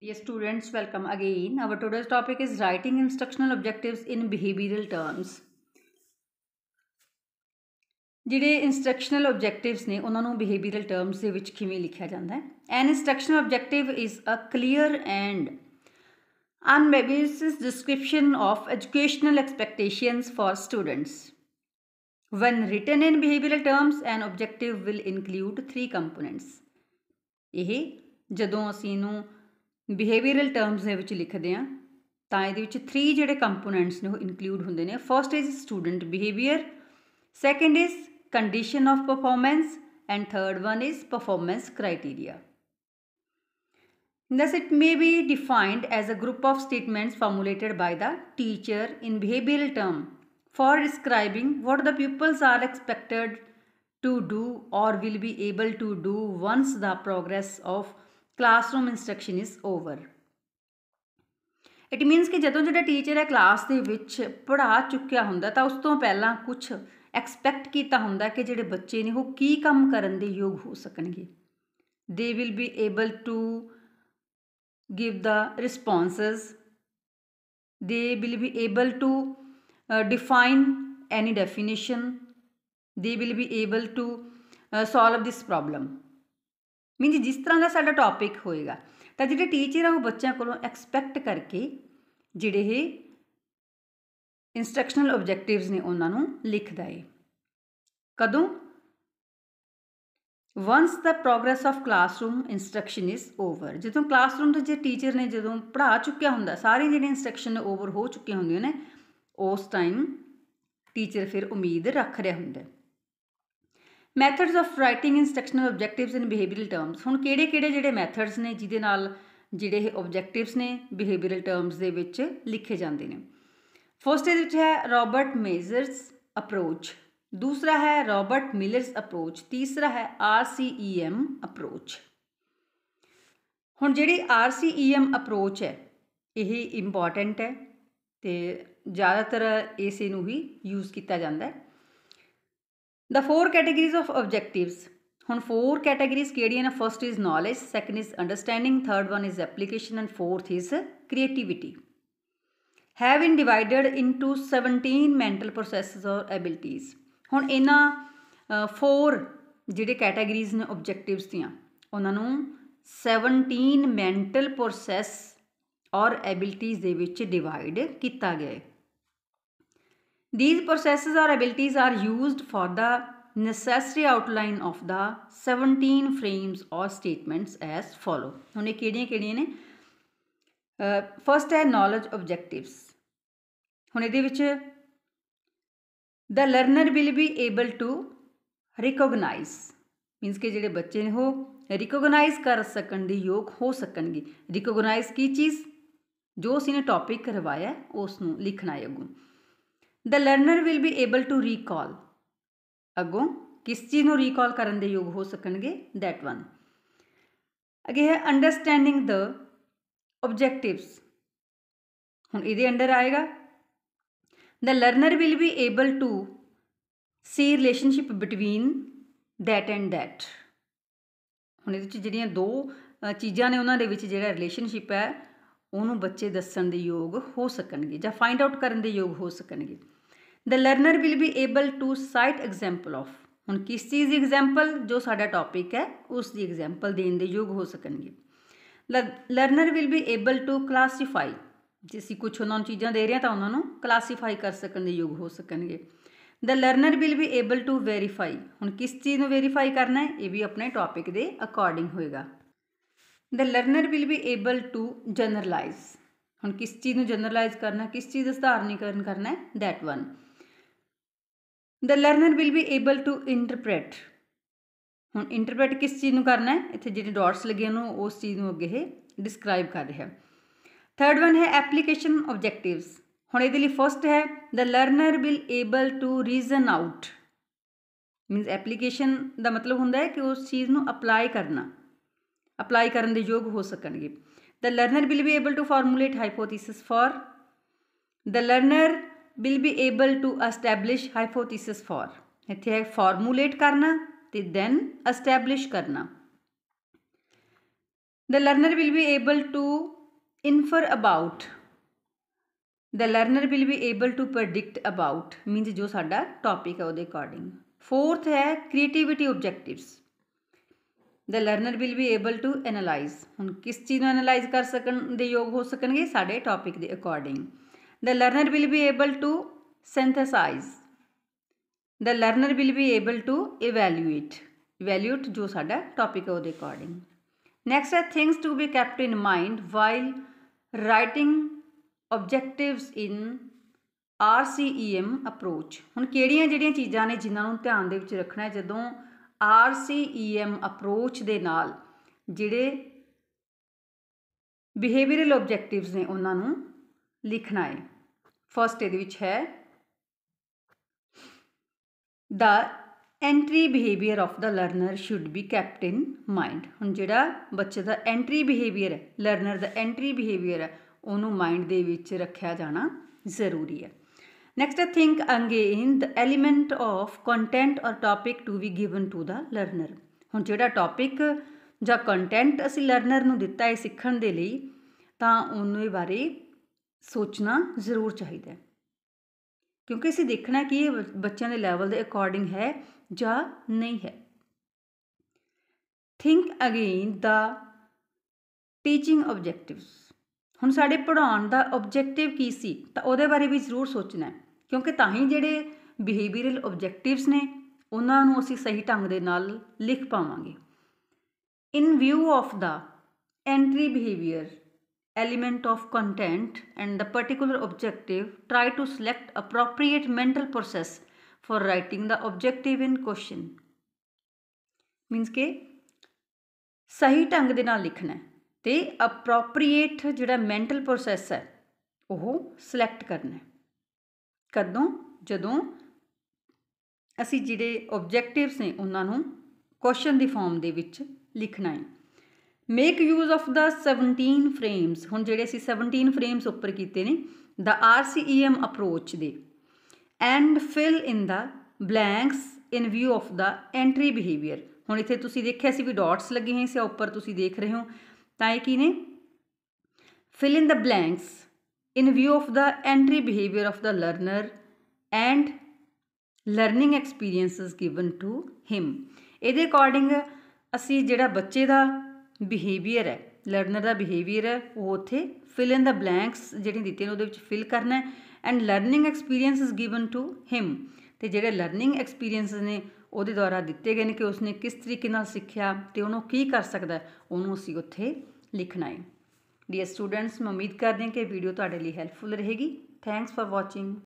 Dear students, welcome again. Our today's topic is writing instructional objectives in behavioral terms. ਜਿਹੜੇ ਇਨਸਟਰਕਸ਼ਨਲ objectives ਨੇ ਉਹਨਾਂ ਨੂੰ behavioural terms ਦੇ ਵਿੱਚ ਕਿਵੇਂ ਲਿਖਿਆ ਜਾਂਦਾ ਹੈ an instructional objective is a clear and unambiguous description of educational expectations for students when written in behavioural terms an objective will include 3 components ਇਹ ਜਦੋਂ ਅਸੀਂ ਇਹਨੂੰ Behavioural terms have ਵਿੱਚ ਲਿਖਦੇ ਆ ਤਾਂ 3 ਜਿਹੜੇ ਕੰਪੋਨੈਂਟਸ ਨੇ ਉਹ First is student behaviour. Second is condition of performance, and third one is performance criteria. Thus, it may be defined as a group of statements formulated by the teacher in behavioral term for describing what the pupils are expected to do or will be able to do once the progress of classroom instruction is over it means ਕਿ ਜਦੋਂ ਜਿਹੜਾ teacher ਹੈ class ਦੇ ਵਿੱਚ ਪੜ੍ਹਾ ਚੁੱਕਿਆ ਹੁੰਦਾ ਤਾਂ ਉਸ ਤੋਂ ਪਹਿਲਾਂ ਕੁਝ ਐਕਸਪੈਕਟ ਕੀਤਾ ਹੁੰਦਾ ਕਿ ਜਿਹੜੇ ਬੱਚੇ ਨੇ ਉਹ ਕੀ ਕੰਮ ਕਰਨ ਦੇ ਯੋਗ ਹੋ ਸਕਣਗੇ they will be able to give the responses they will be able to define any definition they will be able to solve this problem means ਜਿਸ ਤਰ੍ਹਾਂ ਦਾ ਸਾਡਾ ਟੌਪਿਕ ਹੋਏਗਾ ਤਾਂ ਜਿਹੜੇ ਟੀਚਰ ਆ ਉਹ ਬੱਚਿਆਂ ਕੋਲੋਂ ਐਕਸਪੈਕਟ ਕਰਕੇ ਜਿਹੜੇ ਇਹ ਇਨਸਟਰਕਸ਼ਨਲ ਆਬਜੈਕਟਿਵਸ ਨੇ ਉਹਨਾਂ ਨੂੰ ਲਿਖਦਾ ਏ ਕਦੋਂ once the progress of classroom instruction is over ਜਦੋਂ ਕਲਾਸਰੂਮ ਦੇ ਜੇ ਟੀਚਰ ਨੇ ਜਦੋਂ ਪੜ੍ਹਾ ਚੁੱਕਿਆ ਹੁੰਦਾ ਸਾਰੇ ਜਿਹੜੇ ਇਨਸਟਰਕਸ਼ਨ ਓਵਰ ਹੋ ਚੁੱਕੇ ਹੁੰਦੇ ਨੇ ਉਸ ਟਾਈਮ ਟੀਚਰ ਫਿਰ ਉਮੀਦ ਰੱਖ ਰਿਹਾ ਹੁੰਦਾ methods of writing instructional objectives in behavioural terms ਹੁਣ ਕਿਹੜੇ ਕਿਹੜੇ ਜਿਹੜੇ ਮੈਥਡਸ ਨੇ ਜਿਹਦੇ ਨਾਲ ਜਿਹੜੇ ਇਹ ਆਬਜੈਕਟਿਵਸ ਨੇ ਬਿਹੇਵੀਅਰਲ ਟਰਮਸ ਦੇ ਵਿੱਚ ਲਿਖੇ ਜਾਂਦੇ ਨੇ ਫਸਟ ਇਹਦੇ ਵਿੱਚ ਹੈ ਰਾਬਰਟ ਮੇਜ਼ਰਸ ਅਪਰੋਚ ਦੂਸਰਾ ਹੈ ਰਾਬਰਟ ਮਿਲਰਸ ਅਪਰੋਚ ਤੀਸਰਾ ਹੈ R C E M approach ਹੁਣ ਜਿਹੜੀ R C E M approach ਹੈ ਇਹ ਇੰਪੋਰਟੈਂਟ ਹੈ ਤੇ ਜ਼ਿਆਦਾਤਰ ਇਸੇ ਨੂੰ ਹੀ ਯੂਜ਼ ਕੀਤਾ ਜਾਂਦਾ ਹੈ the four categories of objectives ਹੁਣ ਫੋਰ ਕੈਟਾਗਰੀਜ਼ ਕਿਹੜੀਆਂ ਨੇ first is knowledge second is understanding third one is application and fourth is creativity have in divided into 17 mental processes or abilities ਹੁਣ ਇਹਨਾਂ ਫੋਰ ਜਿਹੜੇ categories ਨੇ objectives ਦੀਆਂ ਉਹਨਾਂ ਨੂੰ 17 ਮੈਂਟਲ ਪ੍ਰੋਸੈਸ ਔਰ ਐਬਿਲਿਟੀਜ਼ ਦੇ ਵਿੱਚ ਡਿਵਾਈਡ ਕੀਤਾ ਗਿਆ ਹੈ These processes or abilities are used for the necessary outline of the 17 frames or statements as follow. ਹੁਣ ਇਹ ਕਿਹੜੀਆਂ ਕਿਹੜੀਆਂ ਨੇ ਫਰਸਟ ਹੈ ਨੌਲੇਜ ਆਬਜੈਕਟਿਵਸ ਹੁਣ ਇਹਦੇ ਵਿੱਚ the learner will be able to recognise means ਕਿ ਜਿਹੜੇ ਬੱਚੇ ਨੇ ਉਹ ਰਿਕੋਗਨਾਈਜ਼ ਕਰ ਸਕਣ ਦੀ ਯੋਗ ਹੋ ਸਕਣਗੇ ਰਿਕੋਗਨਾਈਜ਼ ਕੀ ਚੀਜ਼ ਜੋ ਅਸੀਂ ਨੇ ਟੌਪਿਕ ਕਰਵਾਇਆ ਉਸ ਨੂੰ ਲਿਖਣਾ ਹੈ ਅੱਗੋਂ the learner will be able to recall ਅੱਗੋਂ ਕਿਸ ਚੀਜ਼ ਨੂੰ ਰੀਕਾਲ ਕਰਨ ਦੇ ਯੋਗ ਹੋ ਸਕਣਗੇ ਦੈਟ ਵਨ ਅਗੇ ਹੈ ਅੰਡਰਸਟੈਂਡਿੰਗ ਦ ਆਬਜੈਕਟਿਵਸ ਹੁਣ ਇਹਦੇ ਅੰਡਰ ਆਏਗਾ the learner will be able to see relationship between that and that ਹੁਣ ਇਹਦੇ ਵਿੱਚ ਜਿਹੜੀਆਂ ਦੋ ਚੀਜ਼ਾਂ ਨੇ ਉਹਨਾਂ ਦੇ ਵਿੱਚ ਜਿਹੜਾ ਰਿਲੇਸ਼ਨਸ਼ਿਪ ਹੈ ਉਹਨੂੰ ਬੱਚੇ ਦੱਸਣ ਦੇ ਯੋਗ ਹੋ ਸਕਣਗੇ ਜਾਂ ਫਾਈਂਡ ਆਊਟ ਕਰਨ ਦੇ ਯੋਗ ਹੋ ਸਕਣਗੇ the learner will be able to cite example of ਹੁਣ ਕਿਸ ਚੀਜ਼ ਦੀ ਐਗਜ਼ਾਮਪਲ ਜੋ ਸਾਡਾ ਟੌਪਿਕ ਹੈ ਉਸ ਦੀ ਐਗਜ਼ਾਮਪਲ ਦੇਣ ਦੇ ਯੋਗ ਹੋ ਸਕਣਗੇ learner will be able to classify ਜੇ ਅਸੀਂ ਕੁਝ ਉਹਨਾਂ ਨੂੰ ਚੀਜ਼ਾਂ ਦੇ ਰਹੇ ਆ ਤਾਂ ਉਹਨਾਂ ਨੂੰ ਕਲਾਸੀਫਾਈ ਕਰ ਸਕਣ ਦੇ ਯੋਗ ਹੋ ਸਕਣਗੇ the learner will be able to verify ਹੁਣ ਕਿਸ ਚੀਜ਼ ਨੂੰ ਵੈਰੀਫਾਈ ਕਰਨਾ ਹੈ ਇਹ ਵੀ ਆਪਣੇ ਟੌਪਿਕ ਦੇ ਅਕੋਰਡਿੰਗ ਹੋਏਗਾ the learner will be able to generalise ਹੁਣ ਕਿਸ ਚੀਜ਼ ਨੂੰ ਜਨਰਲਾਈਜ਼ ਕਰਨਾ ਕਿਸ ਚੀਜ਼ ਦਾ ਸਧਾਰਨੀਕਰਨ ਕਰਨਾ ਹੈ that one the learner will be able to interpret ਹੁਣ ਇੰਟਰਪ੍ਰੀਟ ਕਿਸ ਚੀਜ਼ ਨੂੰ ਕਰਨਾ ਹੈ ਇੱਥੇ ਜਿਹੜੇ ਡਾਟਸ ਲੱਗੇ ਨੇ ਉਸ ਚੀਜ਼ ਨੂੰ ਅੱਗੇ ਇਹ ਡਿਸਕ੍ਰਾਈਬ ਕਰ ਰਿਹਾ ਥਰਡ ਵਨ ਹੈ ਐਪਲੀਕੇਸ਼ਨ ਆਬਜੈਕਟਿਵਸ ਹੁਣ ਇਹਦੇ ਲਈ ਫਰਸਟ ਹੈ the learner will able to reason out means application ਦਾ ਮਤਲਬ ਹੁੰਦਾ ਹੈ ਕਿ ਉਸ ਚੀਜ਼ ਨੂੰ ਅਪਲਾਈ ਕਰਨਾ ਅਪਲਾਈ ਕਰਨ ਦੇ ਯੋਗ ਹੋ ਸਕਣਗੇ the learner will be able to formulate hypothesis for the learner will be able to establish hypothesis for ਇੱਥੇ ਹੈ ਫਾਰਮੂਲੇਟ ਕਰਨਾ ਤੇ ਦੈਨ ਅਸਟੈਬਲਿਸ਼ ਕਰਨਾ the learner will be able to infer about the learner will be able to predict about means ਜੋ ਸਾਡਾ topic ਹੈ ਉਹਦੇ according fourth ਹੈ creativity objectives the learner will be able to analyse ਹੁਣ ਕਿਸ ਚੀਜ਼ ਨੂੰ ਐਨਾਲਾਈਜ਼ ਕਰ ਸਕਣ ਦੇ ਯੋਗ ਹੋ ਸਕਣਗੇ ਸਾਡੇ ਟੌਪਿਕ ਦੇ according the learner will be able to synthesize the learner will be able to evaluate evaluate ਜੋ ਸਾਡਾ ਟੌਪਿਕ ਹੈ ਉਹਦੇ ਅਕੋਰਡਿੰਗ ਨੈਕਸਟ ਹੈ things to be kept in mind while writing objectives in RCEM approach ਹੁਣ ਕਿਹੜੀਆਂ ਜਿਹੜੀਆਂ ਚੀਜ਼ਾਂ ਨੇ ਜਿਨ੍ਹਾਂ ਨੂੰ ਧਿਆਨ ਦੇ ਵਿੱਚ ਰੱਖਣਾ ਹੈ ਜਦੋਂ ਆਰਸੀਈਐਮ ਅਪਰੋਚ e ਦੇ ਨਾਲ ਜਿਹੜੇ ਬਿਹੇਵੀਅਰਲ ਆਬਜੈਕਟਿਵਸ ਨੇ ਉਹਨਾਂ ਨੂੰ ਲਿਖਣਾ ਹੈ ਫਰਸਟ ਇਹਦੇ ਵਿੱਚ ਹੈ the entry behaviour of the learner should be kept in mind ਹੁਣ ਜਿਹੜਾ ਬੱਚੇ ਦਾ ਐਂਟਰੀ ਬਿਹੇਵੀਅਰ ਹੈ ਲਰਨਰ ਦਾ ਐਂਟਰੀ ਬਿਹੇਵੀਅਰ ਹੈ ਉਹਨੂੰ ਮਾਈਂਡ ਦੇ ਵਿੱਚ ਰੱਖਿਆ ਜਾਣਾ ਜ਼ਰੂਰੀ ਹੈ ਨੈਕਸਟ ਆ think again the element of content or topic to be given to the learner ਹੁਣ ਜਿਹੜਾ ਟਾਪਿਕ ਜਾਂ ਕੰਟੈਂਟ ਅਸੀਂ ਲਰਨਰ ਨੂੰ ਦਿੱਤਾ ਹੈ ਸਿੱਖਣ ਦੇ ਲਈ ਤਾਂ ਉਹਨੂੰ ਬਾਰੇ ਸੋਚਣਾ ਜ਼ਰੂਰ ਚਾਹੀਦਾ ਹੈ ਕਿਉਂਕਿ ਅਸੀਂ ਦੇਖਣਾ ਕਿ ਇਹ ਬੱਚਿਆਂ ਦੇ ਲੈਵਲ ਦੇ ਅਕੋਰਡਿੰਗ ਹੈ ਜਾਂ ਨਹੀਂ ਹੈ think again the teaching objectives ਹੁਣ ਸਾਡੇ ਪੜਾਉਣ ਦਾ ਆਬਜੈਕਟਿਵ ਕੀ ਸੀ ਤਾਂ ਉਹਦੇ ਬਾਰੇ ਵੀ ਜ਼ਰੂਰ ਸੋਚਣਾ ਹੈ ਕਿਉਂਕਿ ਤਾਂ ਹੀ ਜਿਹੜੇ ਬਿਹੇਵੀਅਰਲ ਆਬਜੈਕਟਿਵਸ ਨੇ ਉਹਨਾਂ ਨੂੰ ਅਸੀਂ ਸਹੀ ਢੰਗ ਦੇ ਨਾਲ ਲਿਖ ਪਾਵਾਂਗੇ in view of the entry behaviour element of content and the particular objective, try to select appropriate mental process for writing the objective in question. Means ke sahi tang de naal likhna hai te appropriate jehda mental process hai oh select karna hai. ਕਦੋਂ jadon assi jehde objectives ne ਉਹਨਾਂ nu question di form de vich likhna hai make use of the 17 frames ਹੁਣ ਜਿਹੜੇ ਅਸੀਂ 17 frames ਉੱਪਰ ਕੀਤੇ ਨੇ the RCEM approach ਦੇ and fill in the blanks in view of the entry behaviour ਹੁਣ ਇੱਥੇ ਤੁਸੀਂ ਦੇਖਿਆ ਸੀ ਵੀ ਡਾਟਸ ਲੱਗੇ ਹੋਏ ਸੀ ਉੱਪਰ ਤੁਸੀਂ ਦੇਖ ਰਹੇ ਹੋ ਤਾਂ ਇਹ ਕੀ ਨੇ fill in the blanks in view of the entry behaviour of the learner and learning experiences given to him ਇਹਦੇ ਅਕੋਰਡਿੰਗ ਅਸੀਂ ਜਿਹੜਾ ਬੱਚੇ ਦਾ ਬਿਹੇਵੀਅਰ ਹੈ ਲਰਨਰ ਦਾ ਬਿਹੇਵੀਅਰ ਹੈ ਉਹ ਉੱਥੇ ਫਿਲ ਇਨ ਦਾ ਬਲੈਂਕਸ ਜਿਹੜੀ ਦਿੱਤੀ ਨੇ ਉਹਦੇ ਵਿੱਚ ਫਿਲ ਕਰਨਾ ਹੈ and learning experience is given to him ਤੇ ਜਿਹੜੇ ਲਰਨਿੰਗ ਐਕਸਪੀਰੀਅੰਸ ਨੇ ਉਹਦੇ ਦੁਆਰਾ ਦਿੱਤੇ ਗਏ ਨੇ ਕਿ ਉਸਨੇ ਕਿਸ ਤਰੀਕੇ ਨਾਲ ਸਿੱਖਿਆ ਤੇ ਉਹਨੂੰ ਕੀ ਕਰ ਸਕਦਾ ਉਹਨੂੰ ਅਸੀਂ ਉੱਥੇ ਲਿਖਣਾ ਹੈ ਡੀਅਰ ਸਟੂਡੈਂਟਸ ਮੈਂ ਉਮੀਦ ਕਰਦੀ ਹਾਂ ਕਿ ਵੀਡੀਓ ਤੁਹਾਡੇ ਲਈ ਹੈਲਪਫੁਲ ਰਹੇਗੀ ਥੈਂਕਸ ਫਾਰ ਵਾਚਿੰਗ